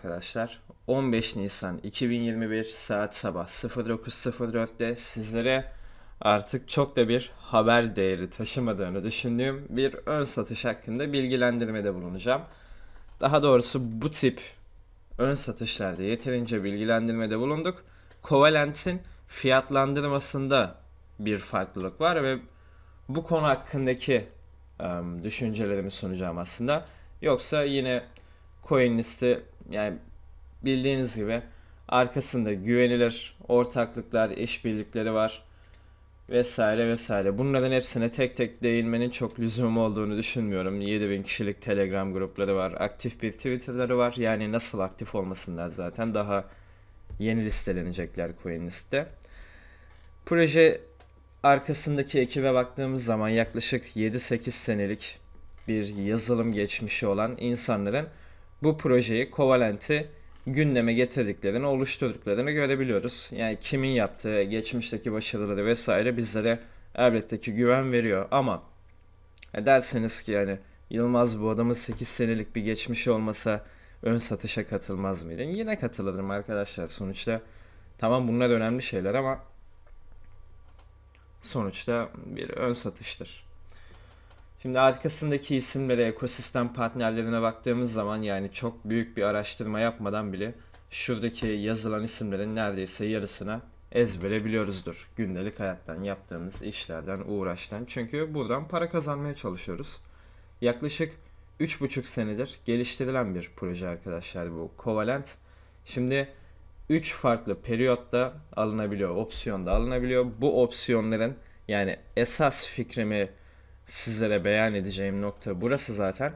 arkadaşlar. 15 Nisan 2021 saat sabah 09.04'te sizlere artık çok da bir haber değeri taşımadığını düşündüğüm bir ön satış hakkında bilgilendirmede bulunacağım. Daha doğrusu bu tip ön satışlarda yeterince bilgilendirmede bulunduk. Covalent'in fiyatlandırmasında bir farklılık var ve bu konu hakkındaki düşüncelerimi sunacağım aslında. Yoksa yine coin listi yani bildiğiniz gibi arkasında güvenilir ortaklıklar, işbirlikleri var vesaire vesaire. Bunların hepsine tek tek değinmenin çok lüzumu olduğunu düşünmüyorum. 7000 kişilik Telegram grupları var, aktif bir Twitter'ları var. Yani nasıl aktif olmasınlar zaten daha yeni listelenecekler CoinList'te. Proje arkasındaki ekibe baktığımız zaman yaklaşık 7-8 senelik bir yazılım geçmişi olan insanların bu projeyi, Kovalent'i gündeme getirdiklerini, oluşturduklarını görebiliyoruz. Yani kimin yaptığı, geçmişteki başarıları vesaire bizlere elbette ki güven veriyor ama e, derseniz ki yani Yılmaz bu adamın 8 senelik bir geçmişi olmasa ön satışa katılmaz mıydın? Yine katılırdım arkadaşlar sonuçta. Tamam bunlar önemli şeyler ama sonuçta bir ön satıştır. Şimdi arkasındaki isimlere, ekosistem partnerlerine baktığımız zaman yani çok büyük bir araştırma yapmadan bile şuradaki yazılan isimlerin neredeyse yarısına ezbere biliyoruzdur. Gündelik hayattan yaptığımız işlerden, uğraştan. Çünkü buradan para kazanmaya çalışıyoruz. Yaklaşık 3,5 senedir geliştirilen bir proje arkadaşlar bu Covalent. Şimdi 3 farklı periyotta alınabiliyor, opsiyonda alınabiliyor. Bu opsiyonların yani esas fikrimi sizlere beyan edeceğim nokta burası zaten.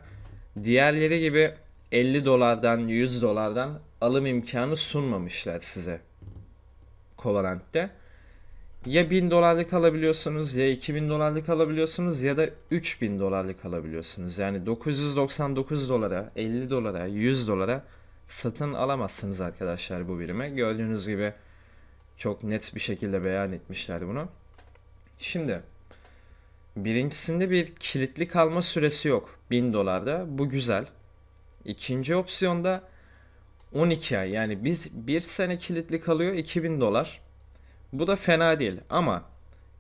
Diğerleri gibi 50 dolardan 100 dolardan alım imkanı sunmamışlar size Covalent'te. Ya 1000 dolarlık alabiliyorsunuz ya 2000 dolarlık alabiliyorsunuz ya da 3000 dolarlık alabiliyorsunuz. Yani 999 dolara, 50 dolara, 100 dolara satın alamazsınız arkadaşlar bu birime. Gördüğünüz gibi çok net bir şekilde beyan etmişler bunu. Şimdi Birincisinde bir kilitli kalma süresi yok 1000 dolarda. Bu güzel. İkinci opsiyonda 12 ay yani biz bir sene kilitli kalıyor 2000 dolar. Bu da fena değil ama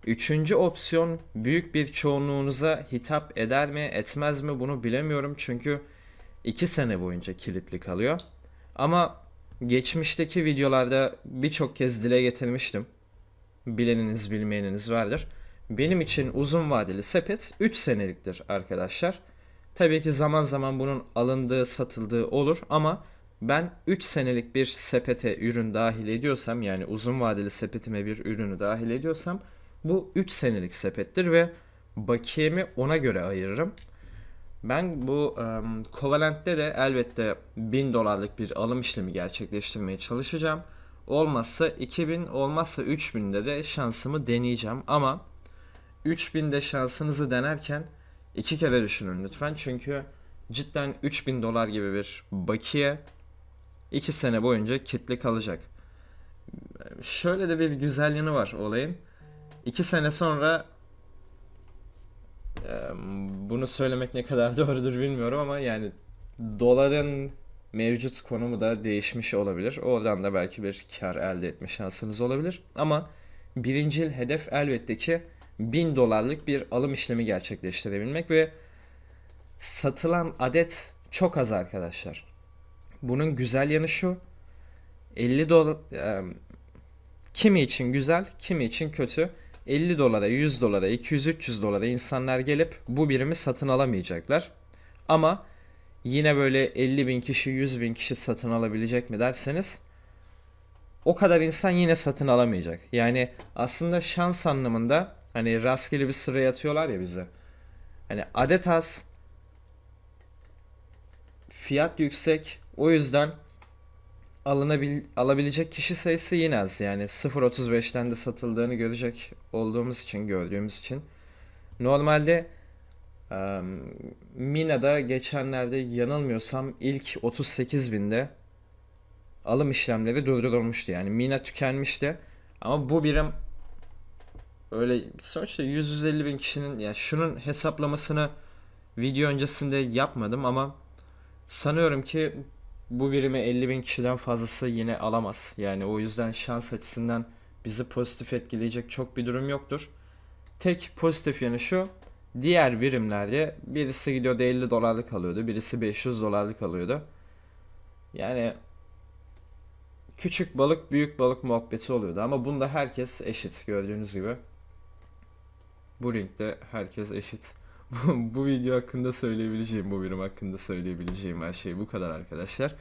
üçüncü opsiyon büyük bir çoğunluğunuza hitap eder mi etmez mi bunu bilemiyorum. Çünkü 2 sene boyunca kilitli kalıyor. Ama geçmişteki videolarda birçok kez dile getirmiştim. Bileniniz bilmeyeniniz vardır. Benim için uzun vadeli sepet 3 seneliktir arkadaşlar. Tabii ki zaman zaman bunun alındığı, satıldığı olur ama ben 3 senelik bir sepete ürün dahil ediyorsam yani uzun vadeli sepetime bir ürünü dahil ediyorsam bu 3 senelik sepettir ve bakiyemi ona göre ayırırım. Ben bu um, Covalent'te de elbette 1000 dolarlık bir alım işlemi gerçekleştirmeye çalışacağım. Olmazsa 2000 olmazsa 3000'de de şansımı deneyeceğim ama 3000'de şansınızı denerken iki kere düşünün lütfen. Çünkü cidden 3000 dolar gibi bir bakiye 2 sene boyunca kitli kalacak. Şöyle de bir güzel yanı var olayın. 2 sene sonra bunu söylemek ne kadar doğrudur bilmiyorum ama yani doların mevcut konumu da değişmiş olabilir. Oradan da belki bir kar elde etme şansınız olabilir. Ama birincil hedef elbette ki 1000 dolarlık bir alım işlemi gerçekleştirebilmek ve satılan adet çok az arkadaşlar. Bunun güzel yanı şu. 50 dolar e, kimi için güzel, kimi için kötü. 50 dolara, 100 dolara, 200-300 dolara insanlar gelip bu birimi satın alamayacaklar. Ama yine böyle 50 bin kişi, 100 bin kişi satın alabilecek mi derseniz o kadar insan yine satın alamayacak. Yani aslında şans anlamında Hani rastgele bir sıraya atıyorlar ya bize. Hani Adetas fiyat yüksek. O yüzden alınabil alabilecek kişi sayısı yine az. Yani 0.35'ten de satıldığını görecek olduğumuz için, gördüğümüz için. Normalde um, Mina'da geçenlerde yanılmıyorsam ilk 38 binde alım işlemleri durdurulmuştu. Yani Mina tükenmişti. Ama bu birim Öyle sonuçta 150 bin kişinin yani şunun hesaplamasını video öncesinde yapmadım ama sanıyorum ki bu birimi 50 bin kişiden fazlası yine alamaz. Yani o yüzden şans açısından bizi pozitif etkileyecek çok bir durum yoktur. Tek pozitif yanı şu diğer birimlerde birisi gidiyordu 50 dolarlık alıyordu birisi 500 dolarlık alıyordu. Yani küçük balık büyük balık muhabbeti oluyordu ama bunda herkes eşit gördüğünüz gibi. Bu ringde herkes eşit. bu video hakkında söyleyebileceğim, bu birim hakkında söyleyebileceğim her şey bu kadar arkadaşlar.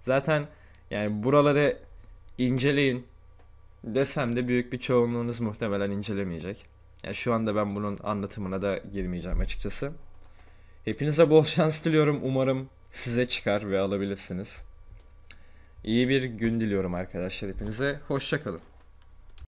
Zaten yani buraları inceleyin desem de büyük bir çoğunluğunuz muhtemelen incelemeyecek. Yani şu anda ben bunun anlatımına da girmeyeceğim açıkçası. Hepinize bol şans diliyorum. Umarım size çıkar ve alabilirsiniz. İyi bir gün diliyorum arkadaşlar hepinize. Hoşçakalın.